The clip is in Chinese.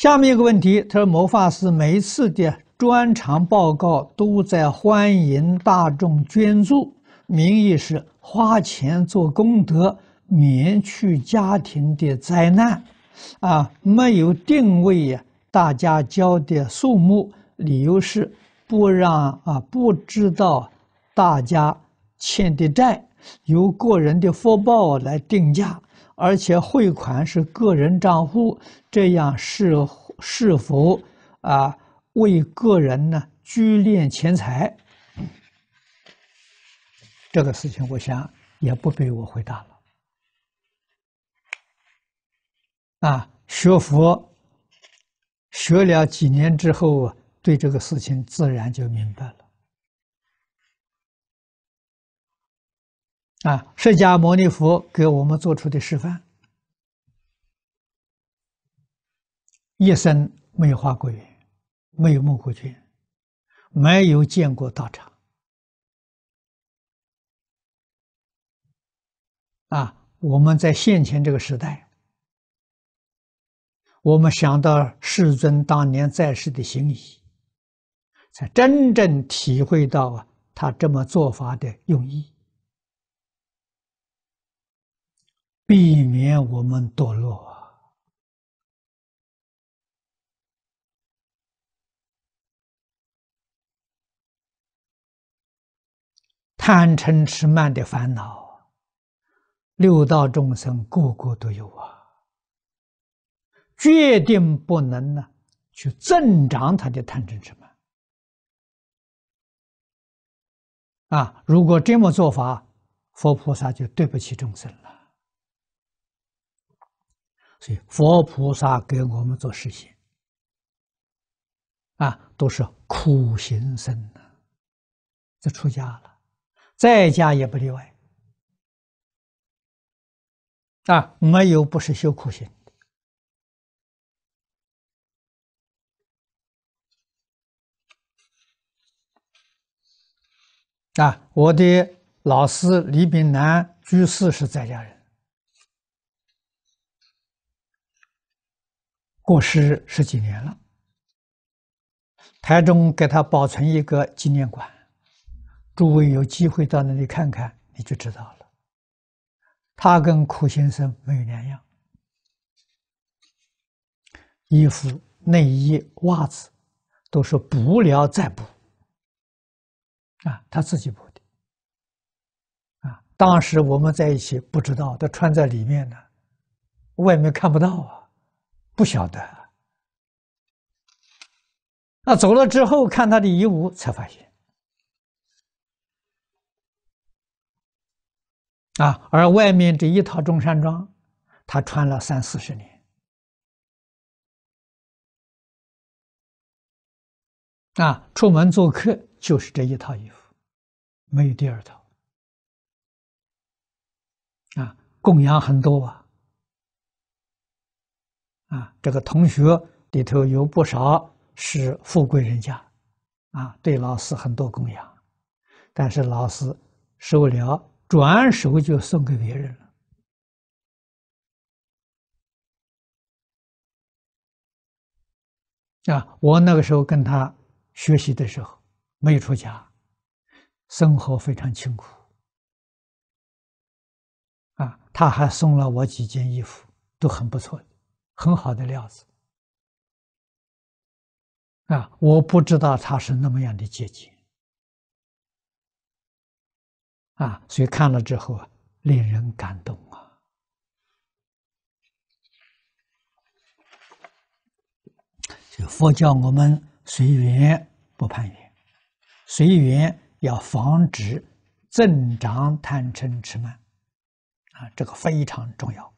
下面一个问题，他说：魔法师每一次的专场报告都在欢迎大众捐助，名义是花钱做功德，免去家庭的灾难，啊，没有定位呀。大家交的数目，理由是不让啊，不知道大家欠的债，由个人的福报来定价。而且汇款是个人账户，这样是是否啊为个人呢聚敛钱财？这个事情我想也不必我回答了。啊，学佛学了几年之后，对这个事情自然就明白了。啊，释迦牟尼佛给我们做出的示范，一生没有画过圆，没有梦过觉，没有见过道场。啊，我们在现前这个时代，我们想到世尊当年在世的行谊，才真正体会到啊，他这么做法的用意。避免我们堕落啊！贪嗔痴慢的烦恼，六道众生个个都有啊！决定不能呢，去增长他的贪嗔痴慢啊！如果这么做法，佛菩萨就对不起众生了。所以，佛菩萨给我们做事情啊，都是苦行僧呢。这出家了，在家也不例外啊，没有不是修苦行的啊。我的老师李炳南居士是在家人。过世十几年了，台中给他保存一个纪念馆，诸位有机会到那里看看，你就知道了。他跟苦先生没有两样，衣服、内衣、袜子，都是补了再补，啊，他自己补的，啊，当时我们在一起不知道，他穿在里面呢，外面看不到啊。不晓得，那走了之后看他的遗物，才发现啊，而外面这一套中山装，他穿了三四十年，啊，出门做客就是这一套衣服，没有第二套，啊，供养很多啊。啊，这个同学里头有不少是富贵人家，啊，对老师很多供养，但是老师收了，转手就送给别人了。啊，我那个时候跟他学习的时候，没有出家，生活非常清苦，啊，他还送了我几件衣服，都很不错的。很好的料子啊！我不知道他是那么样的结级啊，所以看了之后啊，令人感动啊。就佛教，我们随缘不攀缘，随缘要防止增长贪嗔痴慢啊，这个非常重要。